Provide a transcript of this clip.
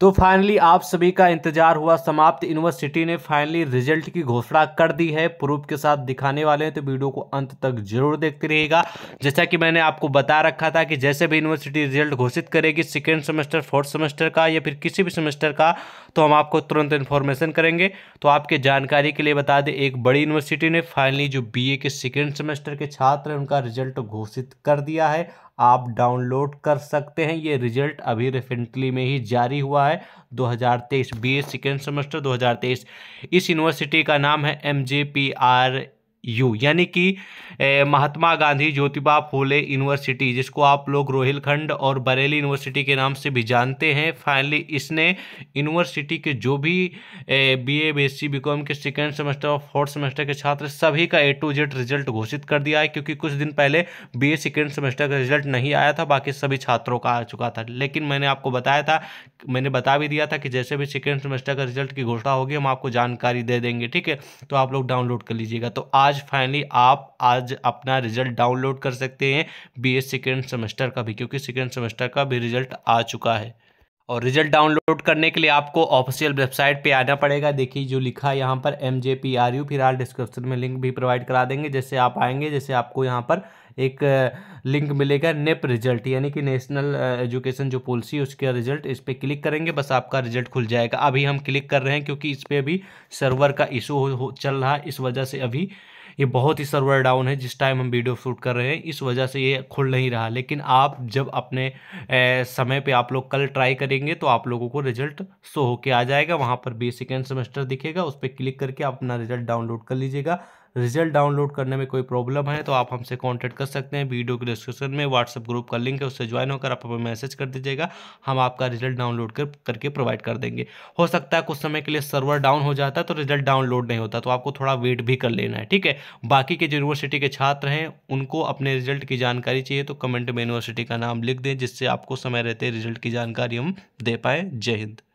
तो फाइनली आप सभी का इंतजार हुआ समाप्त यूनिवर्सिटी ने फाइनली रिजल्ट की घोषणा कर दी है प्रूफ के साथ दिखाने वाले हैं तो वीडियो को अंत तक जरूर देखते रहिएगा जैसा कि मैंने आपको बता रखा था कि जैसे भी यूनिवर्सिटी रिजल्ट घोषित करेगी सेकेंड सेमेस्टर फोर्थ सेमेस्टर का या फिर किसी भी सेमेस्टर का तो हम आपको तुरंत इन्फॉर्मेशन करेंगे तो आपके जानकारी के लिए बता दें एक बड़ी यूनिवर्सिटी ने फाइनली जो बी के सेकेंड सेमेस्टर के छात्र हैं उनका रिजल्ट घोषित कर दिया है आप डाउनलोड कर सकते हैं ये रिजल्ट अभी रिसेंटली में ही जारी हुआ है 2023 बीए सेकेंड सेमेस्टर 2023 इस यूनिवर्सिटी का नाम है M J P R U यानी कि महात्मा गांधी ज्योतिबा फूले यूनिवर्सिटी जिसको आप लोग रोहिलखंड और बरेली यूनिवर्सिटी के नाम से भी जानते हैं फाइनली इसने यूनिवर्सिटी के जो भी बीए बीएससी बीकॉम के सेकेंड सेमेस्टर और फोर्थ सेमेस्टर के छात्र सभी का ए टू जेड रिजल्ट घोषित कर दिया है क्योंकि कुछ दिन पहले बी ए सेकेंड सेमेस्टर का रिजल्ट नहीं आया था बाकी सभी छात्रों का आ चुका था लेकिन मैंने आपको बताया था मैंने बता भी दिया था कि जैसे भी सेकेंड सेमेस्टर का रिजल्ट की घोषणा होगी हम आपको जानकारी दे देंगे ठीक है तो आप लोग डाउनलोड कर लीजिएगा तो आज फाइनली आप आज अपना रिजल्ट डाउनलोड कर सकते हैं बी एस सेकेंड सेमेस्टर का भी क्योंकि सेकेंड सेमेस्टर का भी रिजल्ट आ चुका है और रिजल्ट डाउनलोड करने के लिए आपको ऑफिशियल वेबसाइट पे आना पड़ेगा देखिए जो लिखा है यहाँ पर M J P R U फिलहाल डिस्क्रिप्शन में लिंक भी प्रोवाइड करा देंगे जैसे आप आएंगे जैसे आपको यहाँ पर एक लिंक मिलेगा नेप रिजल्ट e यानी कि नेशनल एजुकेशन जो पॉलिसी है उसका रिजल्ट इस पर क्लिक करेंगे बस आपका रिजल्ट खुल जाएगा अभी हम क्लिक कर रहे हैं क्योंकि इस पर अभी सर्वर का इशू चल रहा है इस वजह से अभी ये बहुत ही सर्वर डाउन है जिस टाइम हम वीडियो शूट कर रहे हैं इस वजह से ये खुल नहीं रहा लेकिन आप जब अपने समय पे आप लोग कल ट्राई करेंगे तो आप लोगों को रिजल्ट शो होके आ जाएगा वहाँ पर बी सेकेंड सेमेस्टर दिखेगा उस पर क्लिक करके आप अपना रिजल्ट डाउनलोड कर लीजिएगा रिजल्ट डाउनलोड करने में कोई प्रॉब्लम है तो आप हमसे कॉन्टैक्ट कर सकते हैं वीडियो के डिस्क्रिप्शन में व्हाट्सअप ग्रुप का लिंक है उससे ज्वाइन होकर आप हमें मैसेज कर दीजिएगा हम आपका रिजल्ट डाउनलोड कर करके प्रोवाइड कर देंगे हो सकता है कुछ समय के लिए सर्वर डाउन हो जाता है तो रिजल्ट डाउनलोड नहीं होता तो आपको थोड़ा वेट भी कर लेना है ठीक है बाकी के जो यूनिवर्सिटी के छात्र हैं उनको अपने रिजल्ट की जानकारी चाहिए तो कमेंट में यूनिवर्सिटी का नाम लिख दें जिससे आपको समय रहते रिजल्ट की जानकारी हम दे पाएँ जय हिंद